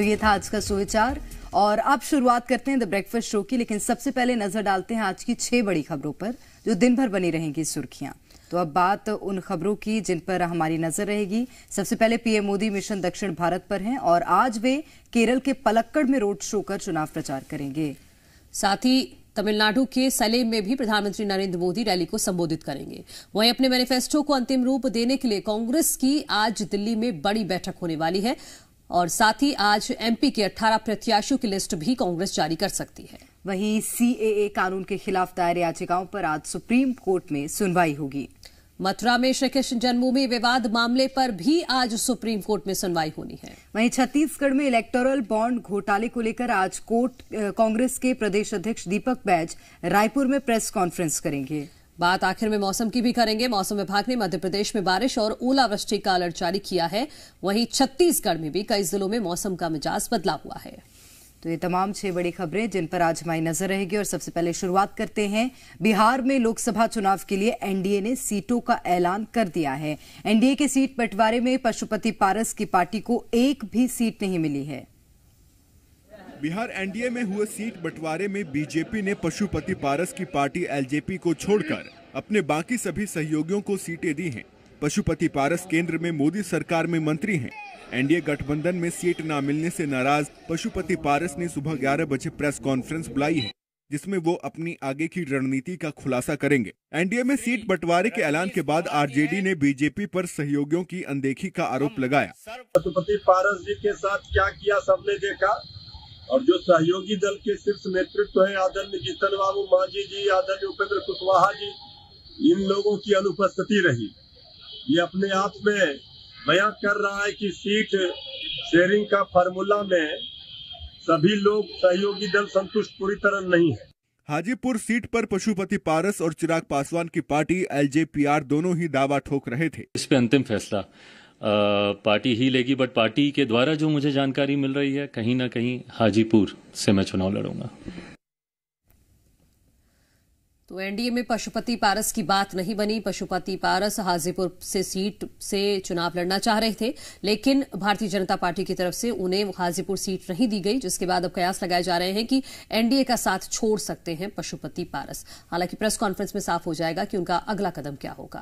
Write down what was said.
तो ये था आज का सुविचार और अब शुरुआत करते हैं द ब्रेकफास्ट शो की लेकिन सबसे पहले नजर डालते हैं आज की छह बड़ी खबरों पर जो दिन भर बनी रहेंगी सुर्खियां तो अब बात उन खबरों की जिन पर हमारी नजर रहेगी सबसे पहले पीएम मोदी मिशन दक्षिण भारत पर हैं और आज वे केरल के पलक्कड़ में रोड शो कर चुनाव प्रचार करेंगे साथ ही तमिलनाडु के सलेम में भी प्रधानमंत्री नरेंद्र मोदी रैली को संबोधित करेंगे वहीं अपने मैनिफेस्टो को अंतिम रूप देने के लिए कांग्रेस की आज दिल्ली में बड़ी बैठक होने वाली है और साथ ही आज एमपी के 18 प्रत्याशियों की लिस्ट भी कांग्रेस जारी कर सकती है वहीं सीएए कानून के खिलाफ दायर याचिकाओं पर आज सुप्रीम कोर्ट में सुनवाई होगी मथुरा में श्री कृष्ण जन्मभूमि विवाद मामले पर भी आज सुप्रीम कोर्ट में सुनवाई होनी है वहीं छत्तीसगढ़ में इलेक्टोरल बॉन्ड घोटाले को लेकर आज कोर्ट कांग्रेस के प्रदेश अध्यक्ष दीपक बैज रायपुर में प्रेस कॉन्फ्रेंस करेंगे बात आखिर में मौसम की भी करेंगे मौसम विभाग ने मध्य प्रदेश में बारिश और ओलावृष्टि का अलर्ट जारी किया है वहीं छत्तीसगढ़ में भी कई जिलों में मौसम का मिजाज बदला हुआ है तो ये तमाम छह बड़ी खबरें जिन पर आज हमारी नजर रहेगी और सबसे पहले शुरुआत करते हैं बिहार में लोकसभा चुनाव के लिए एनडीए ने सीटों का ऐलान कर दिया है एनडीए के सीट बंटवारे में पशुपति पारस की पार्टी को एक भी सीट नहीं मिली है बिहार एनडीए में हुए सीट बंटवारे में बीजेपी ने पशुपति पारस की पार्टी एलजेपी को छोड़कर अपने बाकी सभी सहयोगियों को सीटें दी हैं पशुपति पारस केंद्र में मोदी सरकार में मंत्री हैं एनडीए गठबंधन में सीट न मिलने से नाराज पशुपति पारस ने सुबह ग्यारह बजे प्रेस कॉन्फ्रेंस बुलाई है जिसमें वो अपनी आगे की रणनीति का खुलासा करेंगे एनडीए में सीट बंटवारे के ऐलान के बाद आरजेडी ने बीजेपी पर सहयोगियों की अनदेखी का आरोप लगाया पशुपति पारस जी के साथ क्या किया सबने देखा और जो सहयोगी दल के शीर्ष नेतृत्व है आदरण्य जीतन बाबू मांझी जी आदरण्य उपेंद्र कुशवाहा जी इन लोगों की अनुपस्थिति रही ये अपने आप में बयां कर रहा है कि सीट शेयरिंग का फार्मूला में सभी लोग सहयोगी दल संतुष्ट पूरी तरह नहीं है हाजीपुर सीट पर पशुपति पारस और चिराग पासवान की पार्टी एलजेपीआर दोनों ही दावा ठोक रहे थे इस पे अंतिम फैसला पार्टी ही लेगी बट पार्टी के द्वारा जो मुझे जानकारी मिल रही है कहीं ना कहीं हाजीपुर से मैं चुनाव लड़ूंगा तो एनडीए में पशुपति पारस की बात नहीं बनी पशुपति पारस हाजीपुर से सीट से चुनाव लड़ना चाह रहे थे लेकिन भारतीय जनता पार्टी की तरफ से उन्हें हाजीपुर सीट नहीं दी गई जिसके बाद अब कयास लगाए जा रहे हैं कि एनडीए का साथ छोड़ सकते हैं पशुपति पारस हालांकि प्रेस कॉन्फ्रेंस में साफ हो जाएगा कि उनका अगला कदम क्या होगा